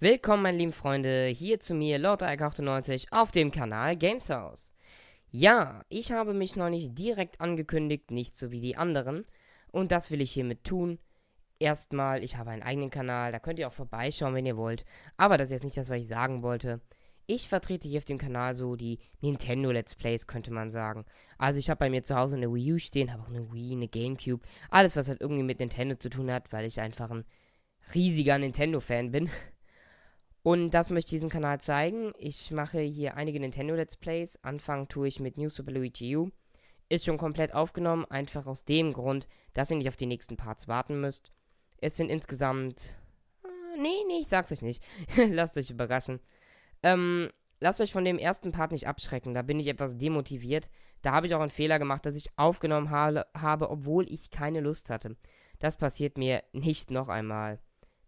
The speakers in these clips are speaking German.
Willkommen, meine lieben Freunde, hier zu mir, Lord 98 auf dem Kanal Gameshouse. Ja, ich habe mich noch nicht direkt angekündigt, nicht so wie die anderen. Und das will ich hiermit tun. Erstmal, ich habe einen eigenen Kanal, da könnt ihr auch vorbeischauen, wenn ihr wollt. Aber das ist jetzt nicht das, was ich sagen wollte. Ich vertrete hier auf dem Kanal so die Nintendo Let's Plays, könnte man sagen. Also ich habe bei mir zu Hause eine Wii U stehen, habe auch eine Wii, eine Gamecube. Alles, was halt irgendwie mit Nintendo zu tun hat, weil ich einfach ein riesiger Nintendo-Fan bin. Und das möchte ich diesem Kanal zeigen. Ich mache hier einige Nintendo Let's Plays. Anfangen tue ich mit New Super Luigi U. Ist schon komplett aufgenommen, einfach aus dem Grund, dass ihr nicht auf die nächsten Parts warten müsst. Es sind insgesamt... Äh, nee, nee, ich sag's euch nicht. lasst euch überraschen. Ähm, lasst euch von dem ersten Part nicht abschrecken, da bin ich etwas demotiviert. Da habe ich auch einen Fehler gemacht, dass ich aufgenommen ha habe, obwohl ich keine Lust hatte. Das passiert mir nicht noch einmal.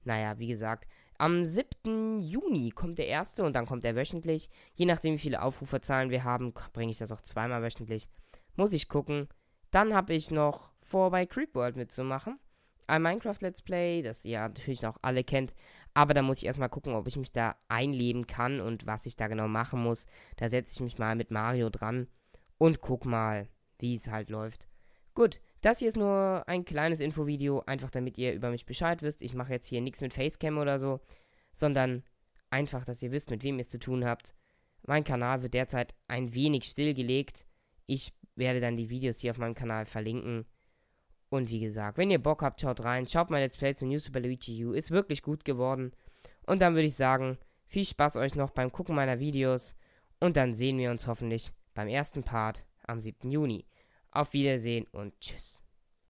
Naja, wie gesagt, am 7. Juni kommt der erste und dann kommt er wöchentlich. Je nachdem, wie viele Aufruferzahlen wir haben, bringe ich das auch zweimal wöchentlich. Muss ich gucken. Dann habe ich noch vor, bei Creep World mitzumachen. Ein Minecraft Let's Play, das ihr natürlich auch alle kennt. Aber da muss ich erstmal gucken, ob ich mich da einleben kann und was ich da genau machen muss. Da setze ich mich mal mit Mario dran und guck mal, wie es halt läuft. Gut, das hier ist nur ein kleines Infovideo, einfach damit ihr über mich Bescheid wisst. Ich mache jetzt hier nichts mit Facecam oder so, sondern einfach, dass ihr wisst, mit wem ihr es zu tun habt. Mein Kanal wird derzeit ein wenig stillgelegt. Ich werde dann die Videos hier auf meinem Kanal verlinken. Und wie gesagt, wenn ihr Bock habt, schaut rein. Schaut mal Let's Play zu New Super Luigi U. Ist wirklich gut geworden. Und dann würde ich sagen, viel Spaß euch noch beim Gucken meiner Videos. Und dann sehen wir uns hoffentlich beim ersten Part am 7. Juni. Auf Wiedersehen und tschüss.